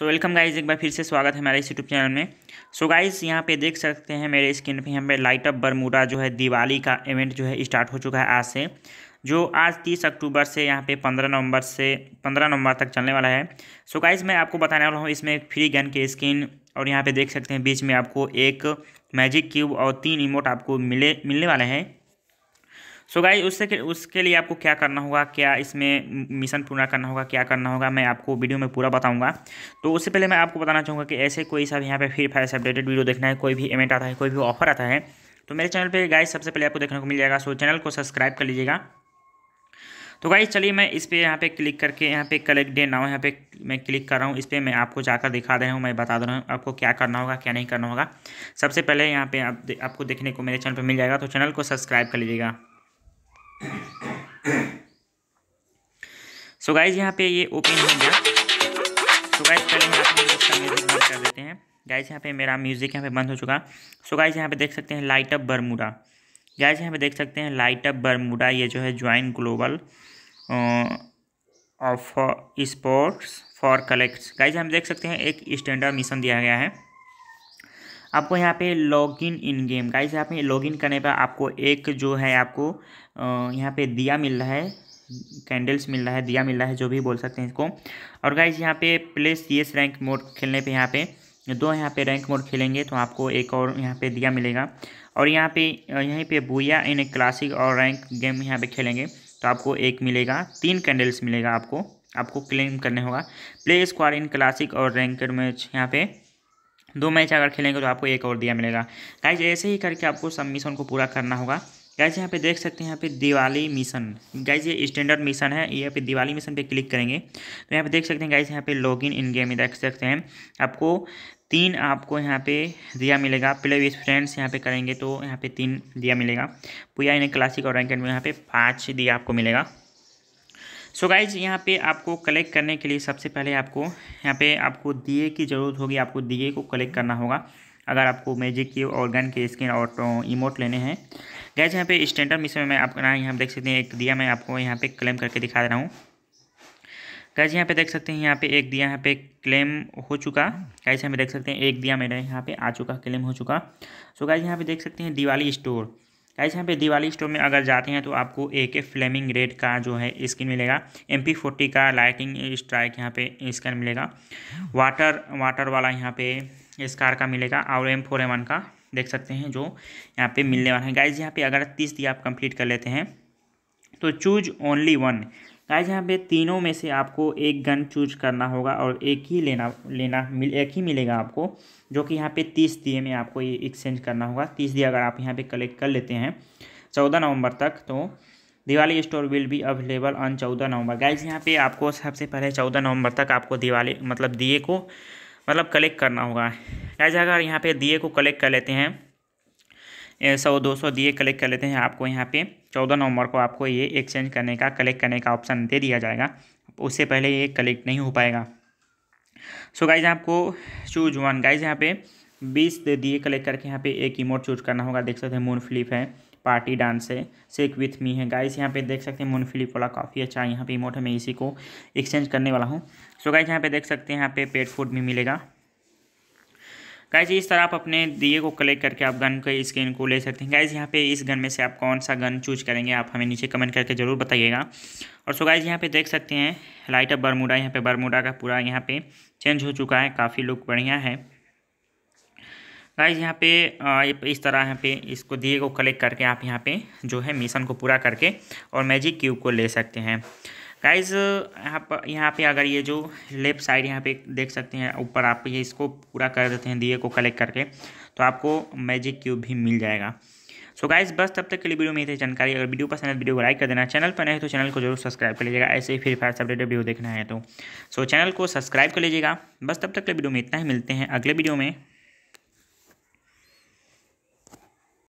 so welcome guys एक बार फिर से स्वागत है हमारे इस यूट्यूब चैनल में सो गाइज यहाँ पे देख सकते हैं मेरे स्क्रीन पे यहाँ पे लाइट अप बरमूडा जो है दिवाली का इवेंट जो है स्टार्ट हो चुका है आज से जो आज तीस अक्टूबर से यहाँ पे पंद्रह नवंबर से पंद्रह नवंबर तक चलने वाला है सो so गाइज मैं आपको बताने वाला हूँ इसमें फ्री गन की स्क्रीन और यहाँ पर देख सकते हैं बीच में आपको एक मैजिक क्यूब और तीन इमोट आपको मिले मिलने वाले हैं सो गाइज उससे उसके लिए आपको क्या करना होगा क्या इसमें मिशन पूरा करना होगा क्या करना होगा मैं आपको वीडियो में पूरा बताऊंगा तो उससे पहले मैं आपको बताना चाहूँगा कि ऐसे कोई सब यहाँ पे फिर फायर से अपडेटेड वीडियो देखना है कोई भी इवेंट आता है कोई भी ऑफर आता है तो मेरे चैनल पर गाइज सबसे पहले आपको देखने को मिल जाएगा सो चैनल को सब्सक्राइब कर लीजिएगा तो गाइज चलिए मैं इस पर यहाँ पे क्लिक करके यहाँ पे कलेक्ट डे नाउ यहाँ पे मैं क्लिक कर रहा हूँ इस पर मैं आपको जाकर दिखा दे रहा हूँ मैं बता दे रहा हूँ आपको क्या करना होगा क्या नहीं करना होगा सबसे पहले यहाँ पे आप, आपको देखने को मेरे चैनल पर मिल जाएगा तो चैनल को सब्सक्राइब कर लीजिएगा सो गाइज यहाँ पे ये ओपन हो गया सो गाइज पहले म्यूजिक बंद कर देते हैं गाइज यहाँ पे मेरा म्यूजिक यहाँ पे बंद हो चुका सो गाइज यहाँ पे देख सकते हैं लाइट अप बरमुडा गाइज यहाँ पे देख सकते हैं लाइट अप बरमुडा ये जो है join global of sports for collects guys हम देख सकते हैं एक स्टैंडर्ड मिशन दिया गया है आपको यहाँ पे लॉगिन इन गेम इस यहाँ पे लॉगिन करने पर आपको एक जो है आपको यहाँ पे दिया मिल रहा है कैंडल्स मिल रहा है दिया मिल रहा है जो भी बोल सकते हैं इसको और गाइज यहाँ पे प्ले सी रैंक मोड खेलने पे यहाँ पे दो यहाँ पे रैंक मोड खेलेंगे तो आपको एक और यहाँ पे दिया मिलेगा और यहाँ पे यहीं पे बुया इन क्लासिक और रैंक गेम यहाँ पे खेलेंगे तो आपको एक मिलेगा तीन कैंडल्स मिलेगा आपको आपको क्लेम करने होगा प्ले स्क्वाड इन क्लासिक और रैंक मैच यहाँ पर दो मैच अगर खेलेंगे तो आपको एक और दिया मिलेगा गाइज ऐसे ही करके आपको सब मिशन को पूरा करना होगा गाइज यहाँ पे देख सकते हैं यहाँ पे दिवाली मिशन गाइज ये स्टैंडर्ड मिशन है यहाँ पे दिवाली मिशन पे क्लिक करेंगे तो यहाँ पे देख सकते हैं गाइज यहाँ पे लॉग इन गेम देख सकते हैं आपको तीन आपको यहाँ पे दिया मिलेगा प्ले विथ फ्रेंड्स यहाँ पे करेंगे तो यहाँ पे तीन दिया मिलेगा पुया इन्हें क्लासिक और रैंकेड में यहाँ पे पाँच दिया आपको मिलेगा सो गाइज यहाँ पे आपको कलेक्ट करने के लिए सबसे पहले आपको यहाँ पे आपको दिए की ज़रूरत होगी आपको दिए को कलेक्ट करना होगा अगर आपको मैजिक के ऑर्गन के स्किन और इमोट लेने हैं गैज यहाँ पे स्टैंडर्ड मिशन में आप यहाँ देख सकते हैं एक दिया मैं आपको यहाँ पे क्लेम करके दिखा रहा हूँ गैज यहाँ पे देख सकते हैं यहाँ पे एक दिया यहाँ पे क्लेम हो चुका गैज यहाँ पे देख सकते हैं एक दिया मेरा यहाँ पे आ चुका क्लेम हो चुका सो गैज यहाँ पे देख सकते हैं दिवाली स्टोर ऐसे यहाँ पे दिवाली स्टोर में अगर जाते हैं तो आपको ए के फ्लेमिंग रेड का जो है स्किन मिलेगा एम पी फोर्टी का लाइटिंग स्ट्राइक यहाँ पे स्किन मिलेगा वाटर वाटर वाला यहाँ पे इस कार का मिलेगा और एम फोर एम वन का देख सकते हैं जो यहाँ पे मिलने वाला है गाइज यहाँ पे अगर तीस दिया आप कंप्लीट कर लेते हैं तो चूज ओनली वन गाइज यहाँ पे तीनों में से आपको एक गन चूज करना होगा और एक ही लेना लेना मिल एक ही मिलेगा आपको जो कि यहाँ पे तीस दिए में आपको ये एक्सचेंज करना होगा तीस दिए अगर आप यहाँ पे कलेक्ट कर लेते हैं चौदह नवंबर तक तो Diwali store will be available on चौदह नवंबर गाइज यहाँ पे आपको सबसे पहले चौदह नवंबर तक आपको दिवाली मतलब दिए को मतलब कलेक्ट करना होगा गाइज अगर यहाँ पर दिए को कलेक्ट कर लेते हैं सौ दो सौ दिए कलेक्ट कर लेते हैं आपको यहाँ पे चौदह नवंबर को आपको ये एक्सचेंज करने का कलेक्ट करने का ऑप्शन दे दिया जाएगा उससे पहले ये कलेक्ट नहीं हो पाएगा सो गाइज आपको चूज वन गाइज यहाँ पे बीस दे दिए कलेक्ट करके यहाँ पे एक इमोट चूज करना होगा देख सकते हैं मून फ्लिप है पार्टी डांस है सेक विथ मी है गाइस यहाँ पे देख सकते हैं मून फ्लिप वाला काफ़ी अच्छा है यहाँ पे इमोट है मैं इसी को एक्सचेंज करने वाला हूँ सो गाइज यहाँ पे देख सकते हैं यहाँ पे पेड फूड भी मिलेगा गाइज इस तरह आप अपने दिए को कलेक्ट करके आप गन के स्किन को ले सकते हैं गाइज यहाँ पे इस गन में से आप कौन सा गन चूज करेंगे आप हमें नीचे कमेंट करके ज़रूर बताइएगा और सो गाइज यहाँ पे देख सकते हैं लाइट ऑफ बरमूडा यहाँ पे बरमूडा का पूरा यहाँ पे चेंज हो चुका है काफ़ी लुक बढ़िया है गाइज यहाँ पे इस तरह यहाँ पे इसको दिए को कलेक्ट करके आप यहाँ पे जो है मिशन को पूरा करके और मैजिक क्यूब को ले सकते हैं गाइज यहाँ पर यहाँ पे अगर ये जो लेफ्ट साइड यहाँ पे देख सकते हैं ऊपर आप ये इसको पूरा कर देते हैं दिए को कलेक्ट करके तो आपको मैजिक क्यूब भी मिल जाएगा सो so गाइज बस तब तक के लिए वीडियो में इतनी जानकारी अगर वीडियो पसंद है तो वीडियो को लाइक कर देना चैनल पर नहीं तो चैनल को जरूर सब्सक्राइब कर लीजिएगा ऐसे ही फिर फायर से अपडेटेड वीडियो देखना है तो सो so, चैनल को सब्सक्राइब कर लीजिएगा बस तब तक के वीडियो में इतना ही मिलते हैं अगले वीडियो में